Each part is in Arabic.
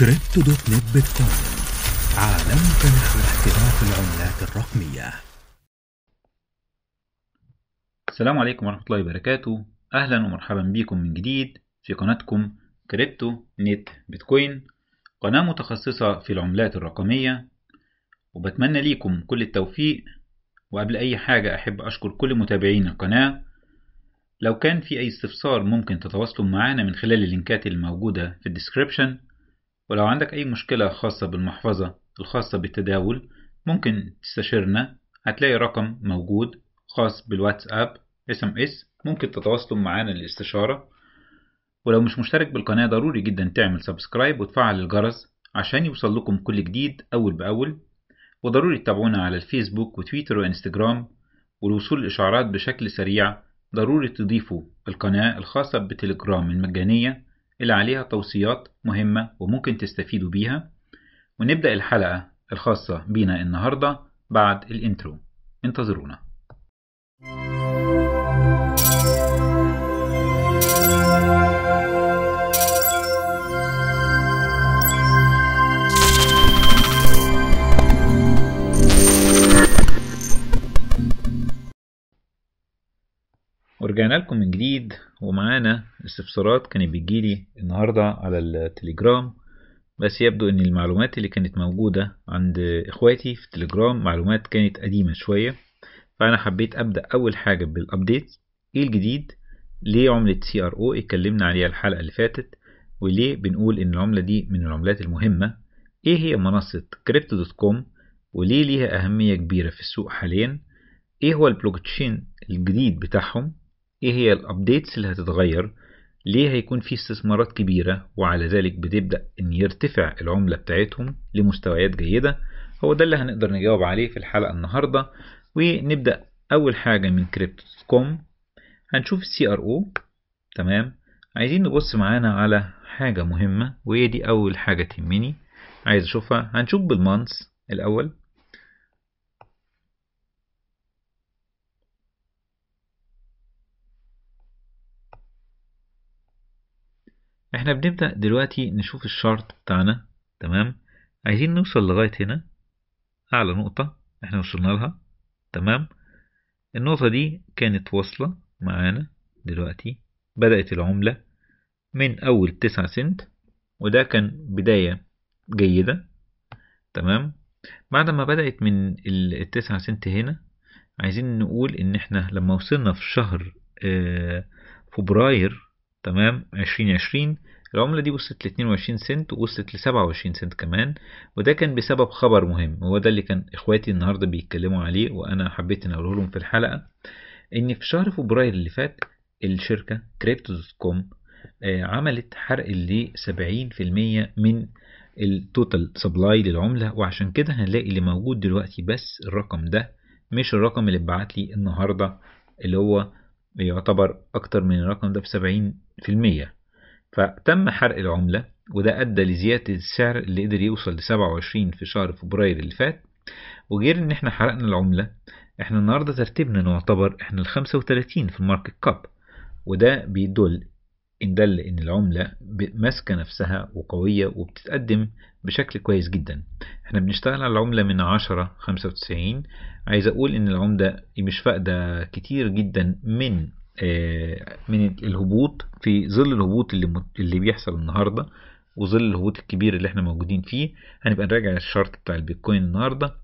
كريبتو دوت نت بيتكوين عالمك نحو احتراف العملات الرقمية السلام عليكم ورحمة الله وبركاته أهلا ومرحبا بكم من جديد في قناتكم كريبتو نت بيتكوين قناة متخصصة في العملات الرقمية وبتمنى ليكم كل التوفيق وقبل أي حاجة أحب أشكر كل متابعين القناة لو كان في أي استفسار ممكن تتواصلوا معنا من خلال اللينكات الموجودة في الديسكريبشن ولو عندك أي مشكلة خاصة بالمحفظة الخاصة بالتداول ممكن تستشيرنا هتلاقي رقم موجود خاص بالواتساب اس ام اس ممكن تتواصلوا معانا للاستشارة ولو مش مشترك بالقناة ضروري جدا تعمل سبسكرايب وتفعل الجرس عشان يوصل لكم كل جديد أول بأول وضروري تتابعونا على الفيسبوك وتويتر وانستجرام ولوصول الإشعارات بشكل سريع ضروري تضيفوا القناة الخاصة بتليجرام المجانية اللي عليها توصيات مهمة وممكن تستفيدوا بيها ونبدأ الحلقة الخاصة بينا النهاردة بعد الانترو انتظرونا ورجعنا لكم من جديد ومعانا استفسارات كانت بتجيلي النهارده على التليجرام بس يبدو ان المعلومات اللي كانت موجودة عند اخواتي في التليجرام معلومات كانت قديمة شوية فانا حبيت ابدأ اول حاجة بالابديت ايه الجديد ليه عملة سي ار او اتكلمنا عليها الحلقة اللي فاتت وليه بنقول ان العملة دي من العملات المهمة ايه هي منصة كريبتو دوت كوم وليه ليها اهمية كبيرة في السوق حاليا ايه هو البلوكتشين الجديد بتاعهم ايه هي الابديتس اللي هتتغير ليه هيكون في استثمارات كبيرة وعلى ذلك بتبدأ ان يرتفع العملة بتاعتهم لمستويات جيدة هو ده اللي هنقدر نجاوب عليه في الحلقة النهاردة ونبدأ اول حاجة من كريبتوس كوم هنشوف السي ار او تمام عايزين نبص معانا على حاجة مهمة وهي دي اول حاجة تهمني عايز اشوفها هنشوف بالمانس الاول احنا بنبدأ دلوقتي نشوف الشرط بتاعنا تمام عايزين نوصل لغاية هنا أعلى نقطة احنا وصلنا لها تمام النقطة دي كانت واصلة معانا دلوقتي بدأت العملة من أول تسعة سنت وده كان بداية جيدة تمام بعد ما بدأت من التسعة سنت هنا عايزين نقول إن احنا لما وصلنا في شهر آه، فبراير تمام 2020 العملة دي وصلت ل 22 سنت ووصلت ل 27 سنت كمان وده كان بسبب خبر مهم هو ده اللي كان اخواتي النهاردة بيتكلموا عليه وانا حبيت ان اقوله لهم في الحلقة ان في شهر فبراير اللي فات الشركة كريبتوز كوم آه، عملت حرق ل 70% من التوتال سبلاي للعملة وعشان كده هنلاقي اللي موجود دلوقتي بس الرقم ده مش الرقم اللي اتبعت لي النهاردة اللي هو يعتبر أكتر من الرقم ده ب 70 فتم حرق العملة وده أدى لزيادة السعر اللي قدر يوصل ل 27 في شهر فبراير اللي فات وغير إن إحنا حرقنا العملة إحنا النهاردة ترتيبنا نعتبر إحنا ال 35 في الماركت كاب وده بيدل إن دل إن العملة ماسكة نفسها وقوية وبتتقدم بشكل كويس جدا إحنا بنشتغل على العملة من 10 95 عايز أقول إن العملة مش فاقدة كتير جدا من آه، من الهبوط في ظل الهبوط اللي اللي بيحصل النهارده وظل الهبوط الكبير اللي احنا موجودين فيه هنبقى نراجع الشرط بتاع البيتكوين النهارده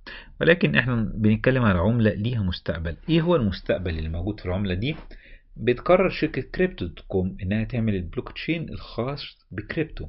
ولكن احنا بنتكلم على عمله ليها مستقبل ايه هو المستقبل اللي موجود في العمله دي بتقرر شركه كريبتو دوت كوم انها تعمل البلوك تشين الخاص بكريبتو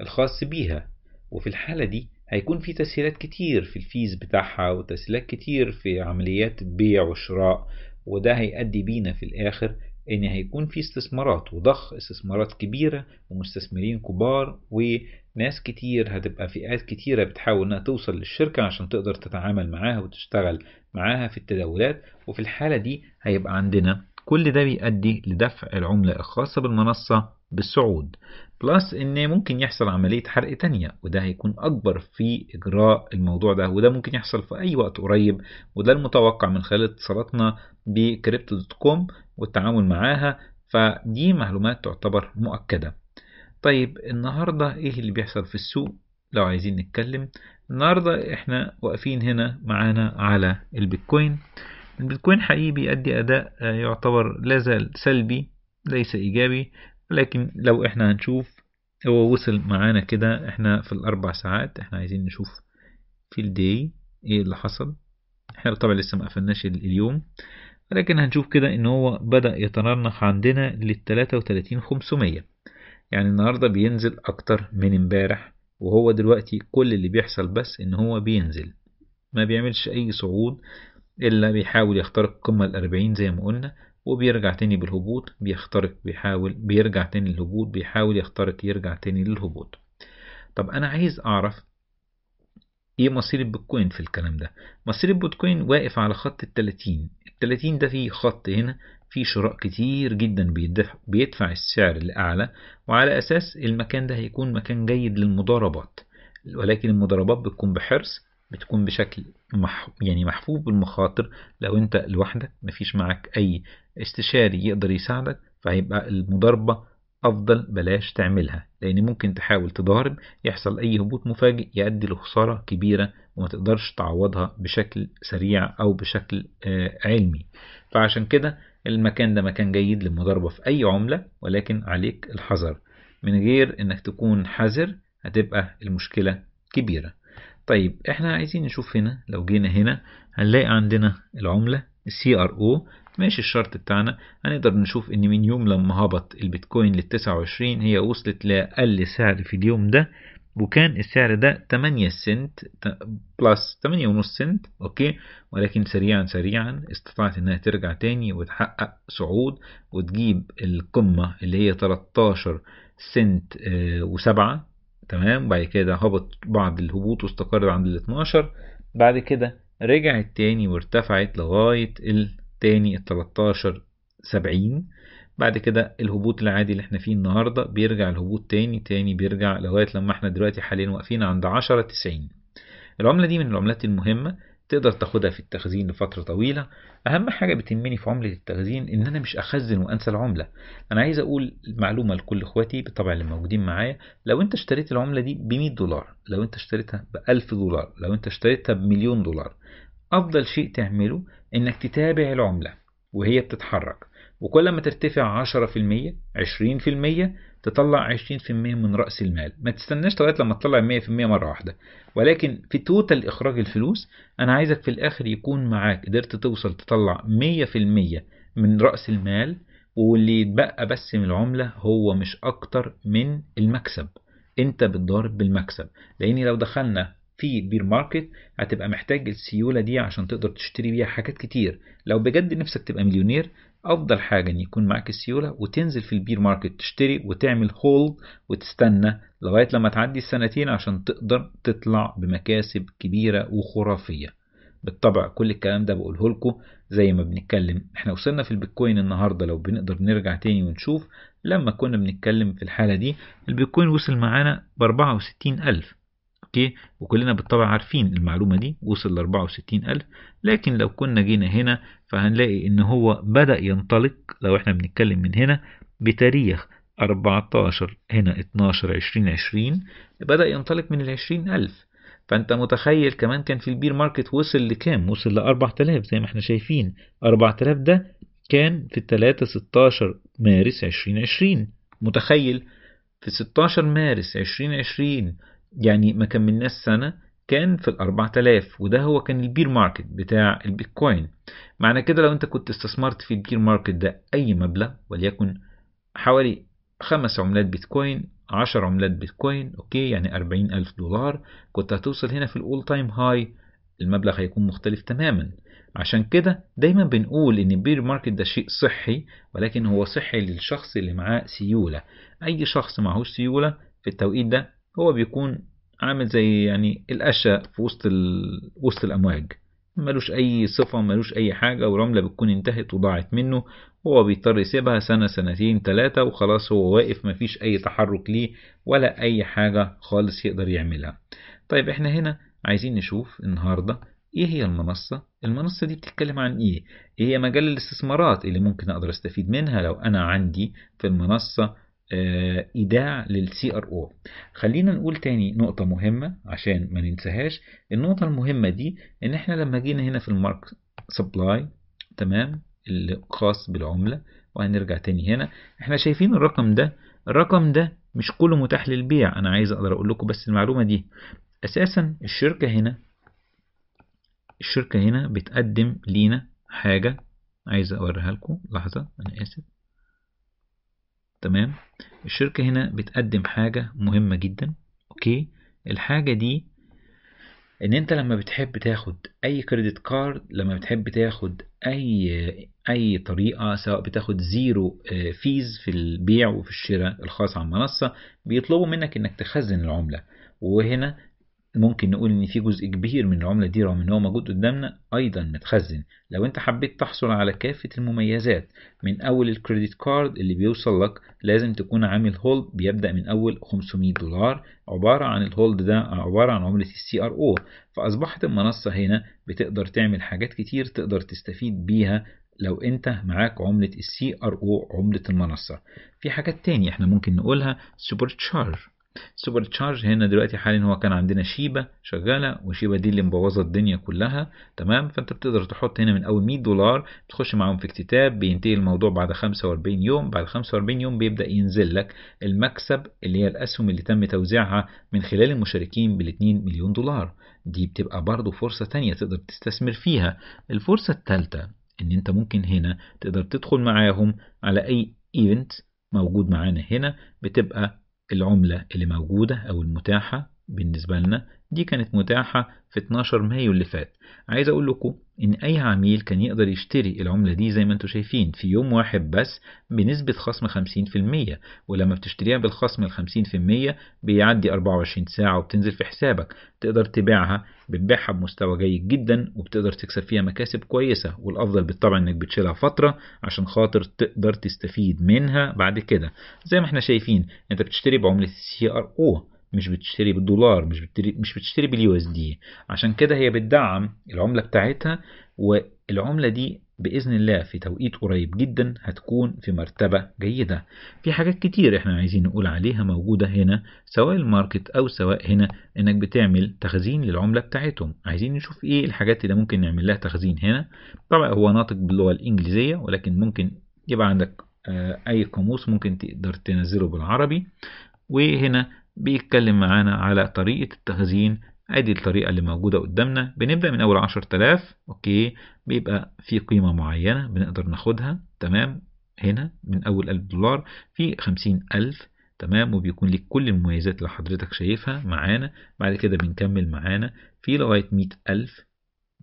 الخاص بيها وفي الحاله دي هيكون في تسهيلات كتير في الفيز بتاعها وتسهيلات كتير في عمليات البيع والشراء وده هيؤدي بينا في الآخر إن هيكون في استثمارات وضخ استثمارات كبيرة ومستثمرين كبار وناس كتير هتبقى فئات كتيرة بتحاول إنها توصل للشركة عشان تقدر تتعامل معاها وتشتغل معاها في التداولات وفي الحالة دي هيبقى عندنا كل ده بيؤدي لدفع العملة الخاصة بالمنصة بالصعود بلس ان ممكن يحصل عملية حرق تانية وده هيكون اكبر في اجراء الموضوع ده وده ممكن يحصل في اي وقت قريب وده المتوقع من خلال اتصالاتنا بكريبتو دوت كوم والتعامل معاها فدي معلومات تعتبر مؤكدة طيب النهاردة ايه اللي بيحصل في السوق لو عايزين نتكلم النهاردة احنا واقفين هنا معانا على البيتكوين البيتكوين حقيقي بيأدي أداء يعتبر لازال سلبي ليس إيجابي لكن لو احنا هنشوف هو وصل معانا كده احنا في الاربع ساعات احنا عايزين نشوف في الدي ايه اللي حصل احنا طبعا لسه ما قفلناش اليوم ولكن هنشوف كده ان هو بدأ يتنرنخ عندنا للتلاتة وتلاتين يعني النهاردة بينزل اكتر من امبارح وهو دلوقتي كل اللي بيحصل بس ان هو بينزل ما بيعملش اي صعود الا بيحاول يخترق قمة الاربعين زي ما قلنا وبيرجع تاني بالهبوط بيخترق بيحاول بيرجع تاني للهبوط بيحاول يخترق يرجع تاني للهبوط طب أنا عايز أعرف ايه مصير البيتكوين في الكلام ده مصير البيتكوين واقف على خط ال 30 ال 30 ده فيه خط هنا فيه شراء كتير جدا بيدفع, بيدفع السعر لأعلى وعلى أساس المكان ده هيكون مكان جيد للمضاربات ولكن المضاربات بتكون بحرص بتكون بشكل مح يعني محفوف بالمخاطر لو انت لوحدك مفيش معاك اي استشاري يقدر يساعدك فهيبقى المضاربة افضل بلاش تعملها لان ممكن تحاول تضارب يحصل اي هبوط مفاجئ يؤدي لخسارة كبيرة وما تقدرش تعوضها بشكل سريع او بشكل آه، علمي فعشان كده المكان ده مكان جيد للمضاربة في اي عملة ولكن عليك الحذر من غير انك تكون حذر هتبقى المشكلة كبيرة طيب احنا عايزين نشوف هنا لو جينا هنا هنلاقي عندنا العملة سي ار او ماشي الشرط بتاعنا هنقدر نشوف ان من يوم لما هبط البيتكوين لل 29 هي وصلت لأقل سعر في اليوم ده وكان السعر ده 8 سنت بلس ونص سنت اوكي ولكن سريعا سريعا استطاعت انها ترجع تاني وتحقق صعود وتجيب القمة اللي هي 13 سنت آه، وسبعة تمام بعد كده هبط بعد الهبوط واستقر عند ال 12 بعد كده رجعت تاني وارتفعت لغاية التاني ال 13 70 بعد كده الهبوط العادي اللي احنا فيه النهاردة بيرجع الهبوط تاني تاني بيرجع لغاية لما احنا دلوقتي حاليا واقفين عند 10 90 العملة دي من العملات المهمة تقدر تاخدها في التخزين لفترة طويلة أهم حاجة بتهمني في عملة التخزين إن أنا مش أخزن وأنسى العملة أنا عايز أقول معلومة لكل إخواتي بالطبع اللي موجودين معايا لو أنت اشتريت العملة دي 100 دولار لو أنت اشتريتها 1000 دولار لو أنت اشتريتها بمليون دولار أفضل شيء تعمله إنك تتابع العملة وهي بتتحرك وكل ما ترتفع 10% 20% تطلع 20% من رأس المال ما تستناش لغاية لما تطلع 100% مرة واحدة ولكن في توتال إخراج الفلوس أنا عايزك في الآخر يكون معاك قدرت توصل تطلع 100% من رأس المال واللي يتبقى بس من العملة هو مش أكتر من المكسب أنت بتضارب بالمكسب لأن لو دخلنا في بير ماركت هتبقى محتاج السيوله دي عشان تقدر تشتري بيها حاجات كتير لو بجد نفسك تبقى مليونير أفضل حاجة إن يكون معاك السيولة وتنزل في البير ماركت تشتري وتعمل هولد وتستنى لغاية لما تعدي السنتين عشان تقدر تطلع بمكاسب كبيرة وخرافية بالطبع كل الكلام ده بقوله لكم زي ما بنتكلم احنا وصلنا في البيتكوين النهاردة لو بنقدر نرجع تاني ونشوف لما كنا بنتكلم في الحالة دي البيتكوين وصل معانا ب 64 ألف اوكي وكلنا بالطبع عارفين المعلومة دي وصل ل 64000 لكن لو كنا جينا هنا فهنلاقي ان هو بدأ ينطلق لو احنا بنتكلم من هنا بتاريخ 14 هنا 12 20 20 بدأ ينطلق من ال 20000 فانت متخيل كمان كان في البير ماركت وصل لكام وصل ل 4000 زي ما احنا شايفين 4000 ده كان في 3 16 مارس 2020 متخيل في 16 مارس 2020 يعني ما كملناش سنة كان في ال 4000 وده هو كان البير ماركت بتاع البيتكوين معنى كده لو انت كنت استثمرت في البير ماركت ده اي مبلغ وليكن حوالي خمس عملات بيتكوين 10 عملات بيتكوين اوكي يعني أربعين ألف دولار كنت هتوصل هنا في الاول تايم هاي المبلغ هيكون مختلف تماما عشان كده دايما بنقول ان البير ماركت ده شيء صحي ولكن هو صحي للشخص اللي معاه سيولة اي شخص معهوش سيولة في التوقيت ده هو بيكون عامل زي يعني القشة في وسط ال... وسط الأمواج ملوش أي صفة ملوش أي حاجة ورملة بتكون انتهت وضاعت منه هو بيضطر يسيبها سنة سنتين تلاتة وخلاص هو واقف مفيش أي تحرك ليه ولا أي حاجة خالص يقدر يعملها طيب احنا هنا عايزين نشوف النهاردة ايه هي المنصة المنصة دي بتتكلم عن ايه ايه هي مجال الاستثمارات اللي ممكن اقدر استفيد منها لو انا عندي في المنصة آه، ايداع للسي ار او خلينا نقول تاني نقطه مهمه عشان ما ننساهاش النقطه المهمه دي ان احنا لما جينا هنا في المارك سبلاي تمام الخاص بالعمله وهنرجع تاني هنا احنا شايفين الرقم ده الرقم ده مش كله متاح للبيع انا عايز اقدر اقول لكم بس المعلومه دي اساسا الشركه هنا الشركه هنا بتقدم لينا حاجه عايز اوريها لكم لحظه انا اسف تمام الشركة هنا بتقدم حاجة مهمة جدا اوكي الحاجة دي ان انت لما بتحب تاخد اي كريدت كارد لما بتحب تاخد اي اي طريقة سواء بتاخد زيرو فيز آه، في البيع وفي الشراء الخاص على المنصة بيطلبوا منك انك تخزن العملة وهنا ممكن نقول ان في جزء كبير من العملة دي رغم ان هو موجود قدامنا ايضا متخزن لو انت حبيت تحصل على كافة المميزات من اول الكريدت كارد اللي بيوصل لك لازم تكون عامل هولد بيبدأ من اول 500 دولار عبارة عن الهولد ده عبارة عن عملة السي ار او فاصبحت المنصة هنا بتقدر تعمل حاجات كتير تقدر تستفيد بيها لو انت معاك عملة السي ار او عملة المنصة في حاجات تاني احنا ممكن نقولها سوبر تشارج سوبر تشارج هنا دلوقتي حاليا هو كان عندنا شيبه شغاله وشيبه دي اللي مبوظه الدنيا كلها تمام فانت بتقدر تحط هنا من اول 100 دولار تخش معاهم في اكتتاب بينتهي الموضوع بعد 45 يوم بعد 45 يوم بيبدا ينزل لك المكسب اللي هي الاسهم اللي تم توزيعها من خلال المشاركين بال 2 مليون دولار دي بتبقى برضه فرصه ثانيه تقدر تستثمر فيها الفرصه الثالثه ان انت ممكن هنا تقدر تدخل معاهم على اي ايفنت موجود معانا هنا بتبقى العملة اللي موجودة أو المتاحة بالنسبة لنا دي كانت متاحة في 12 مايو اللي فات عايز اقول لكم ان اي عميل كان يقدر يشتري العملة دي زي ما انتم شايفين في يوم واحد بس بنسبة خصم 50% ولما بتشتريها بالخصم ال 50% بيعدي 24 ساعة وبتنزل في حسابك تقدر تبيعها بتبيعها بمستوى جيد جدا وبتقدر تكسب فيها مكاسب كويسة والافضل بالطبع انك بتشيلها فترة عشان خاطر تقدر تستفيد منها بعد كده زي ما احنا شايفين انت بتشتري بعملة سي ار او مش بتشتري بالدولار مش بتشتري مش بتشتري باليو اس دي عشان كده هي بتدعم العمله بتاعتها والعمله دي باذن الله في توقيت قريب جدا هتكون في مرتبه جيده في حاجات كتير احنا عايزين نقول عليها موجوده هنا سواء الماركت او سواء هنا انك بتعمل تخزين للعمله بتاعتهم عايزين نشوف ايه الحاجات اللي ممكن نعمل لها تخزين هنا طبعا هو ناطق باللغه الانجليزيه ولكن ممكن يبقى عندك آه، اي قاموس ممكن تقدر تنزله بالعربي وهنا بيتكلم معانا على طريقة التخزين ادي الطريقة اللي موجودة قدامنا بنبدأ من اول 10000 اوكي بيبقى في قيمة معينة بنقدر ناخدها تمام هنا من اول 1000 دولار في 50000 تمام وبيكون لك كل المميزات اللي حضرتك شايفها معانا بعد كده بنكمل معانا في لغاية 100000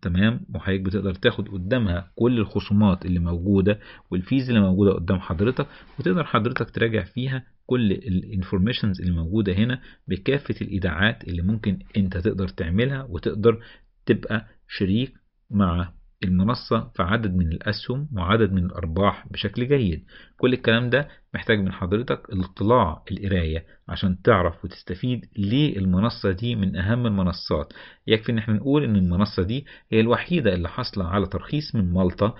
تمام وحضرتك بتقدر تاخد قدامها كل الخصومات اللي موجودة والفيز اللي موجودة قدام حضرتك وتقدر حضرتك تراجع فيها كل الانفورميشنز اللي موجودة هنا بكافة الايداعات اللي ممكن انت تقدر تعملها وتقدر تبقى شريك مع المنصة في عدد من الأسهم وعدد من الأرباح بشكل جيد كل الكلام ده محتاج من حضرتك الاطلاع القراية عشان تعرف وتستفيد ليه المنصة دي من أهم المنصات يكفي إن احنا نقول إن المنصة دي هي الوحيدة اللي حاصلة على ترخيص من مالطا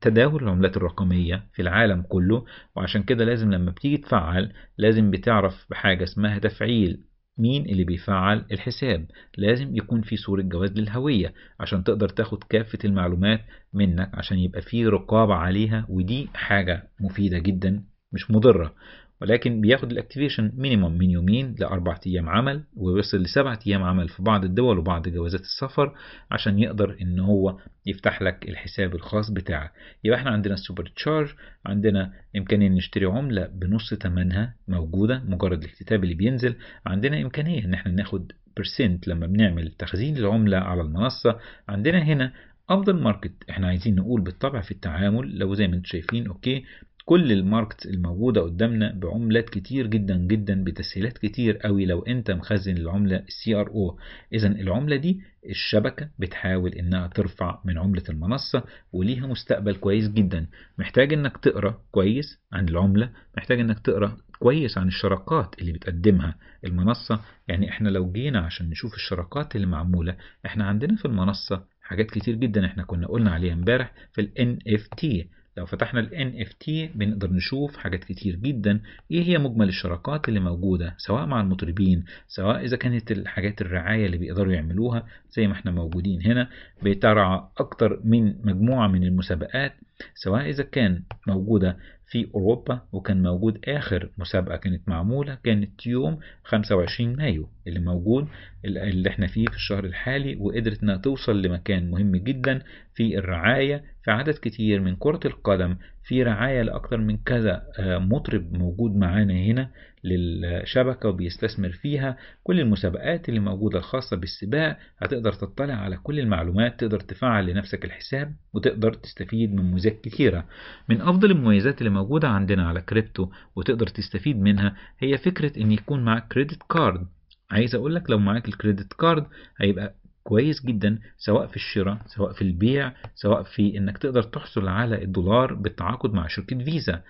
تداول العملات الرقمية في العالم كله وعشان كده لازم لما بتيجي تفعل لازم بتعرف بحاجة اسمها تفعيل مين اللي بيفعل الحساب لازم يكون في صورة جواز للهوية عشان تقدر تاخد كافة المعلومات منك عشان يبقى في رقابة عليها ودي حاجة مفيدة جدا مش مضرة ولكن بياخد الاكتيفيشن مينيموم من يومين لأربع أيام عمل ويوصل لسبعة أيام عمل في بعض الدول وبعض جوازات السفر عشان يقدر إن هو يفتح لك الحساب الخاص بتاعك يبقى احنا عندنا السوبر تشارج عندنا إمكانية نشتري عملة بنص ثمنها موجودة مجرد الكتاب اللي بينزل عندنا إمكانية إن احنا ناخد بيرسنت لما بنعمل تخزين العملة على المنصة عندنا هنا أفضل ماركت احنا عايزين نقول بالطبع في التعامل لو زي ما انتم شايفين اوكي كل الماركت الموجودة قدامنا بعملات كتير جدا جدا بتسهيلات كتير قوي لو انت مخزن العملة سي ار او اذا العملة دي الشبكة بتحاول انها ترفع من عملة المنصة وليها مستقبل كويس جدا محتاج انك تقرأ كويس عن العملة محتاج انك تقرأ كويس عن الشراكات اللي بتقدمها المنصة يعني احنا لو جينا عشان نشوف الشراكات اللي معمولة احنا عندنا في المنصة حاجات كتير جدا احنا كنا قلنا عليها امبارح في ال NFT لو فتحنا ال NFT بنقدر نشوف حاجات كتير جدا ايه هي مجمل الشراكات اللي موجودة سواء مع المطربين سواء اذا كانت الحاجات الرعاية اللي بيقدروا يعملوها زي ما احنا موجودين هنا بترعى اكتر من مجموعة من المسابقات سواء اذا كان موجودة في أوروبا وكان موجود آخر مسابقة كانت معمولة كانت يوم 25 مايو اللي موجود اللي احنا فيه في الشهر الحالي وقدرت انها توصل لمكان مهم جدا في الرعاية في عدد كتير من كرة القدم في رعاية لأكثر من كذا آه، مطرب موجود معانا هنا للشبكة وبيستثمر فيها كل المسابقات اللي موجودة الخاصة بالسباق هتقدر تطلع على كل المعلومات تقدر تفعل لنفسك الحساب وتقدر تستفيد من مميزات كثيرة من أفضل المميزات اللي موجودة عندنا على كريبتو وتقدر تستفيد منها هي فكرة إن يكون معاك كريدت كارد عايز اقول لك لو معاك الكريدت كارد هيبقى كويس جدا سواء في الشراء سواء في البيع سواء في انك تقدر تحصل على الدولار بالتعاقد مع شركة فيزا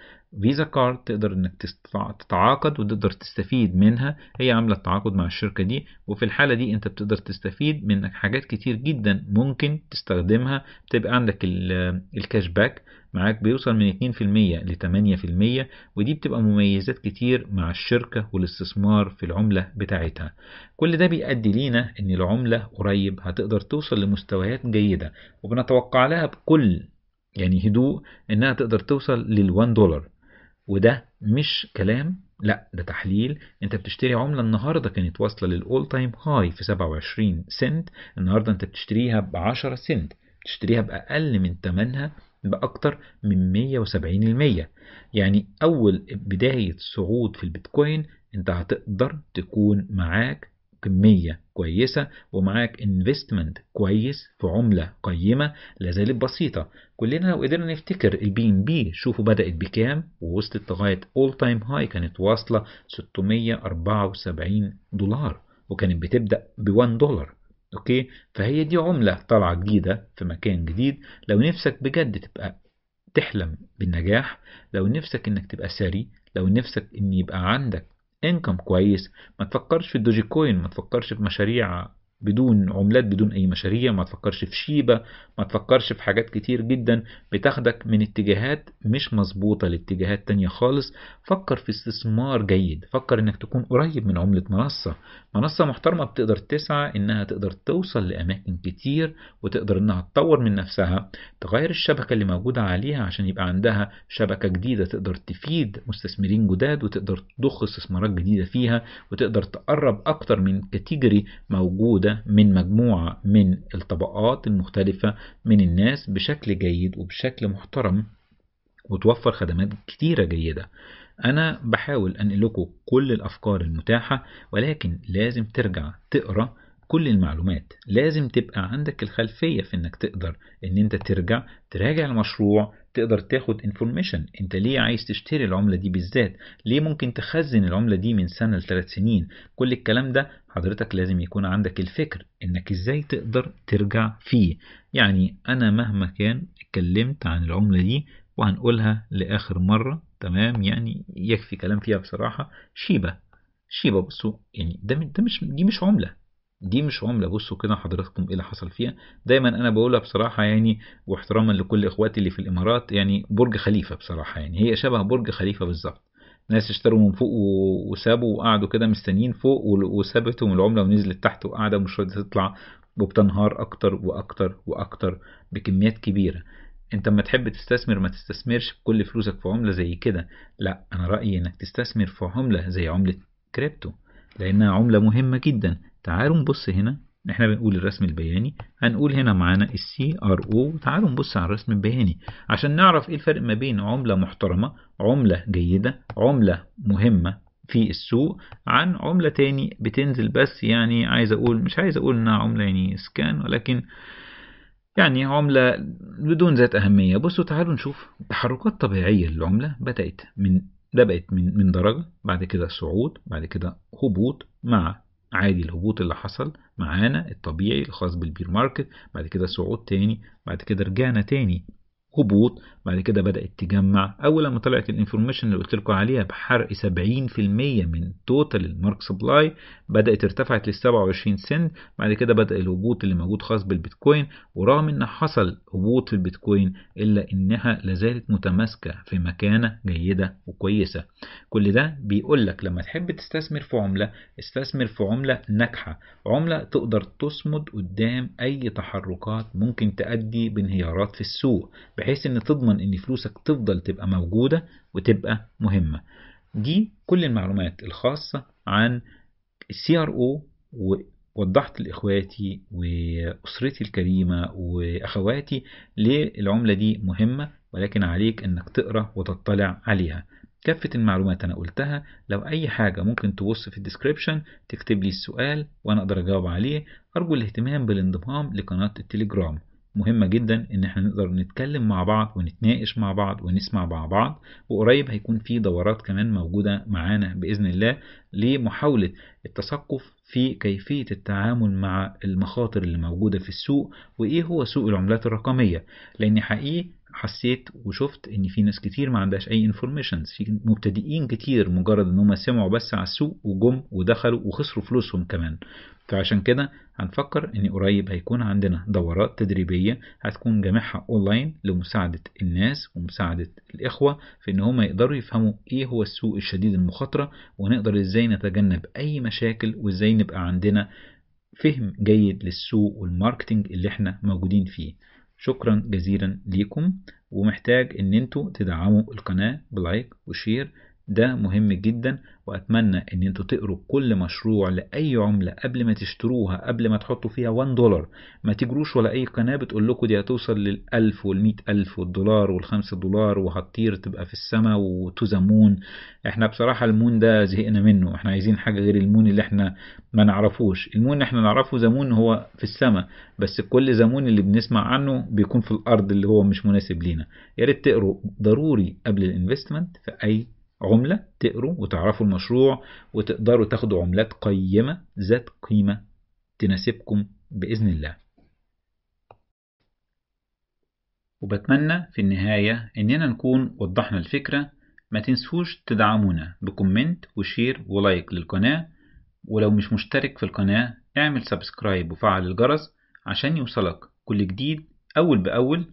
فيزا كارد تقدر انك تتعاقد وتقدر تستفيد منها هي عاملة التعاقد مع الشركة دي وفي الحالة دي انت بتقدر تستفيد منك حاجات كتير جدا ممكن تستخدمها بتبقى عندك الكاش باك معاك بيوصل من 2% ل 8% ودي بتبقى مميزات كتير مع الشركة والاستثمار في العملة بتاعتها كل ده بيؤدي لينا ان العملة قريب هتقدر توصل لمستويات جيدة وبنتوقع لها بكل يعني هدوء انها تقدر توصل لل1 دولار وده مش كلام لا ده تحليل انت بتشتري عمله النهارده كانت واصله للاول تايم هاي في 27 سنت النهارده انت بتشتريها ب 10 سنت بتشتريها باقل من ثمنها بأكتر من 170% يعني أول بداية صعود في البيتكوين أنت هتقدر تكون معاك كمية كويسة ومعاك انفستمنت كويس في عملة قيمة لازالت بسيطة كلنا لو قدرنا نفتكر البي ام بي شوفوا بدأت بكام ووصلت لغاية اول تايم هاي كانت واصلة 674 دولار وكانت بتبدأ ب 1 دولار اوكي فهي دي عملة طالعة جديدة في مكان جديد لو نفسك بجد تبقى تحلم بالنجاح لو نفسك انك تبقى ثري لو نفسك ان يبقى عندك انكم كويس ما تفكرش في الدوجي كوين ما تفكرش في مشاريع بدون عملات بدون اي مشاريع ما تفكرش في شيبه ما تفكرش في حاجات كتير جدا بتاخدك من اتجاهات مش مظبوطه لاتجاهات تانية خالص فكر في استثمار جيد فكر انك تكون قريب من عمله منصه منصه محترمه بتقدر تسعى انها تقدر توصل لاماكن كتير وتقدر انها تطور من نفسها تغير الشبكه اللي موجوده عليها عشان يبقى عندها شبكه جديده تقدر تفيد مستثمرين جداد وتقدر تضخ استثمارات جديده فيها وتقدر تقرب اكتر من كاتيجوري موجوده من مجموعة من الطبقات المختلفة من الناس بشكل جيد وبشكل محترم وتوفر خدمات كتيرة جيدة أنا بحاول أنقل لكم كل الأفكار المتاحة ولكن لازم ترجع تقرأ كل المعلومات لازم تبقى عندك الخلفية في انك تقدر ان انت ترجع تراجع المشروع تقدر تاخد انفورميشن انت ليه عايز تشتري العملة دي بالذات ليه ممكن تخزن العملة دي من سنة لثلاث سنين كل الكلام ده حضرتك لازم يكون عندك الفكر انك ازاي تقدر ترجع فيه يعني انا مهما كان اتكلمت عن العملة دي وهنقولها لاخر مرة تمام يعني يكفي كلام فيها بصراحة شيبة شيبة بصوا يعني ده, ده مش دي مش عملة دي مش عمله بصوا كده حضراتكم ايه اللي حصل فيها دايما انا بقولها بصراحه يعني واحتراما لكل اخواتي اللي في الامارات يعني برج خليفه بصراحه يعني هي شبه برج خليفه بالظبط ناس اشتروا من فوق وسابوا وقعدوا كده مستنيين فوق وثبتهم العمله ونزلت تحت وقاعده مش راضيه تطلع وبتنهار اكتر واكتر واكتر بكميات كبيره انت ما تحب تستثمر ما تستثمرش بكل فلوسك في عمله زي كده لا انا رايي انك تستثمر في عمله زي عمله كريبتو لانها عمله مهمه جدا تعالوا نبص هنا احنا بنقول الرسم البياني هنقول هنا معانا السي ار او تعالوا نبص على الرسم البياني عشان نعرف ايه الفرق ما بين عملة محترمة عملة جيدة عملة مهمة في السوق عن عملة تاني بتنزل بس يعني عايز اقول مش عايز اقول انها عملة يعني سكان ولكن يعني عملة بدون ذات أهمية بصوا تعالوا نشوف تحركات طبيعية للعملة بدأت من بدأت من من درجة بعد كده صعود بعد كده هبوط مع عادي الهبوط اللي حصل معانا الطبيعي الخاص بالبير ماركت بعد كده صعود تاني بعد كده رجعنا تاني هبوط بعد كده بدأت تجمع أول لما طلعت الانفورميشن اللي قلت لكم عليها بحرق 70% من توتال المارك سبلاي بدأت ارتفعت لل 27 سنت بعد كده بدأ الهبوط اللي موجود خاص بالبيتكوين ورغم إن حصل هبوط في البيتكوين إلا إنها لازالت متماسكة في مكانة جيدة وكويسة كل ده بيقول لك لما تحب تستثمر في عملة استثمر في عملة ناجحة عملة تقدر تصمد قدام أي تحركات ممكن تؤدي بانهيارات في السوق بحيث إن تضمن تضمن ان فلوسك تفضل تبقى موجودة وتبقى مهمة دي كل المعلومات الخاصة عن السي ار او ووضحت لاخواتي واسرتي الكريمة واخواتي ليه العملة دي مهمة ولكن عليك انك تقرا وتطلع عليها كافة المعلومات أنا قلتها لو أي حاجة ممكن تبص في الديسكريبشن تكتب لي السؤال وأنا أقدر أجاوب عليه أرجو الاهتمام بالانضمام لقناة التليجرام مهمة جدا ان احنا نقدر نتكلم مع بعض ونتناقش مع بعض ونسمع مع بعض وقريب هيكون في دورات كمان موجودة معانا بإذن الله لمحاولة التثقف في كيفية التعامل مع المخاطر اللي موجودة في السوق وإيه هو سوق العملات الرقمية لأن حقيقي حسيت وشفت ان في ناس كتير ما عندهاش اي انفورميشنز في مبتدئين كتير مجرد ان هم سمعوا بس على السوق وجم ودخلوا وخسروا فلوسهم كمان فعشان كده هنفكر ان قريب هيكون عندنا دورات تدريبيه هتكون جامعها اونلاين لمساعده الناس ومساعده الاخوه في ان هم يقدروا يفهموا ايه هو السوق الشديد المخاطره ونقدر ازاي نتجنب اي مشاكل وازاي نبقى عندنا فهم جيد للسوق والماركتنج اللي احنا موجودين فيه شكرا جزيلا ليكم ومحتاج ان انتوا تدعموا القناة بلايك وشير ده مهم جدا واتمنى ان انتوا تقروا كل مشروع لاي عمله قبل ما تشتروها قبل ما تحطوا فيها 1 دولار ما تجروش ولا اي قناه بتقول لكم دي هتوصل لل1000 وال100000 والدولار وال5 دولار وهتطير تبقى في السماء وتزمون مون احنا بصراحه المون ده زهقنا منه احنا عايزين حاجه غير المون اللي احنا ما نعرفوش المون احنا نعرفه زمون هو في السماء بس كل زمون اللي بنسمع عنه بيكون في الارض اللي هو مش مناسب لينا يا ريت تقروا ضروري قبل الانفستمنت في اي عملة تقروا وتعرفوا المشروع وتقدروا تاخدوا عملات قيمة ذات قيمة تناسبكم بإذن الله وبتمنى في النهاية إننا نكون وضحنا الفكرة ما تنسوش تدعمونا بكومنت وشير ولايك للقناة ولو مش مشترك في القناة اعمل سبسكرايب وفعل الجرس عشان يوصلك كل جديد أول بأول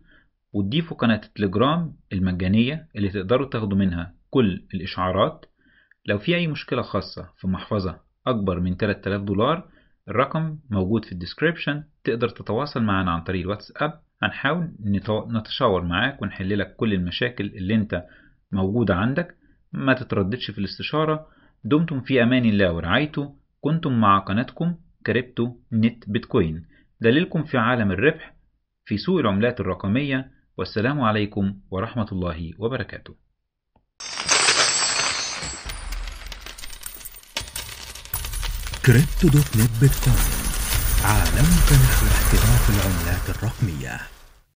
وتضيفوا قناة التليجرام المجانية اللي تقدروا تاخدوا منها كل الإشعارات لو في أي مشكلة خاصة في محفظة أكبر من 3000 دولار الرقم موجود في الديسكريبشن تقدر تتواصل معنا عن طريق الواتساب هنحاول نتشاور معاك ونحل لك كل المشاكل اللي انت موجودة عندك ما تترددش في الاستشارة دمتم في أمان الله ورعايته كنتم مع قناتكم كريبتو نت بيتكوين دليلكم في عالم الربح في سوق العملات الرقمية والسلام عليكم ورحمة الله وبركاته كريبتو دوت نت بيتكوين عالمك نحو احتراف العملات الرقميه